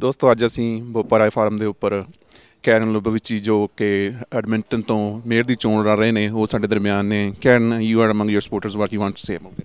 ਦੋਸਤੋ ਅੱਜ ਅਸੀਂ ਬੋਪਾਰਾ ਫਾਰਮ ਦੇ ਉੱਪਰ ਕੈਰਨ ਲੁਬਵਿਚੀ ਜੋ ਕਿ ਐਡਮਿੰਟਨ ਤੋਂ ਮੇਅਰ ਦੀ ਚੋਣ ਲੜ ਰਹੇ ਨੇ ਉਹ ਸਾਡੇ ਦਰਮਿਆਨ ਨੇ Karen you are among your supporters what you want to say about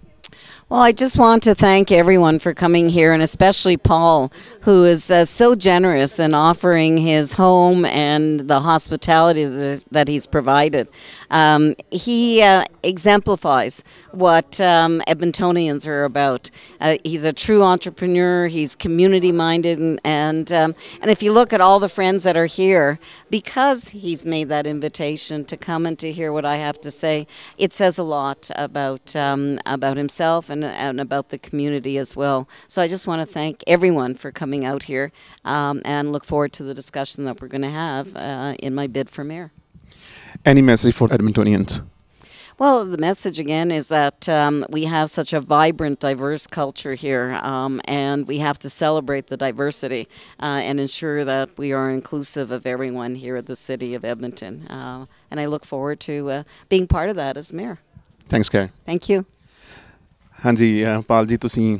Well, I just want to thank everyone for coming here, and especially Paul, who is uh, so generous in offering his home and the hospitality that, he's provided. Um, he uh, exemplifies what um, Edmontonians are about. Uh, he's a true entrepreneur. He's community-minded, and and, um, and if you look at all the friends that are here, because he's made that invitation to come and to hear what I have to say, it says a lot about um, about himself and and, and about the community as well. So I just want to thank everyone for coming out here um, and look forward to the discussion that we're going to have uh, in my bid for mayor. Any message for Edmontonians? Well, the message again is that um, we have such a vibrant, diverse culture here, um, and we have to celebrate the diversity uh, and ensure that we are inclusive of everyone here at the city of Edmonton. Uh, and I look forward to uh, being part of that as mayor. Thanks, Kay. Thank you. ਹਾਂਜੀ ਪਾਲ ਜੀ ਤੁਸੀਂ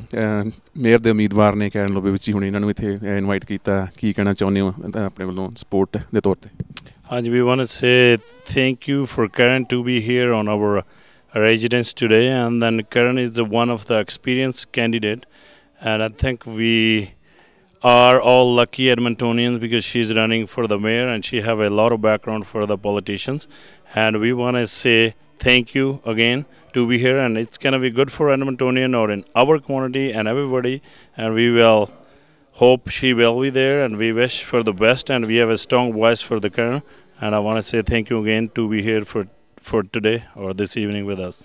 mayor ਦੇ ਉਮੀਦਵਾਰ ਨੇ ਕਹਿਣ ਲੋਬੇ ਵਿੱਚ ਹੀ ਹੁਣ ਇਹਨਾਂ ਨੂੰ ਇੱਥੇ ਇਨਵਾਈਟ ਕੀਤਾ ਕੀ ਕਹਿਣਾ ਚਾਹੁੰਦੇ ਹੋ ਆਪਣੇ ਵੱਲੋਂ ਸਪੋਰਟ ਦੇ ਤੌਰ ਤੇ ਹਾਂਜੀ we want to say thank you for Karen to be here on our residence today and then Karen is the one of the experience candidate and I think we are all lucky Edmontonians because she is running for the mayor and she have a lot of background for the politicians and we want to say thank you again to be here and it's going to be good for Edmontonian or in our community and everybody and we will hope she will be there and we wish for the best and we have a strong voice for the current and I want to say thank you again to be here for for today or this evening with us.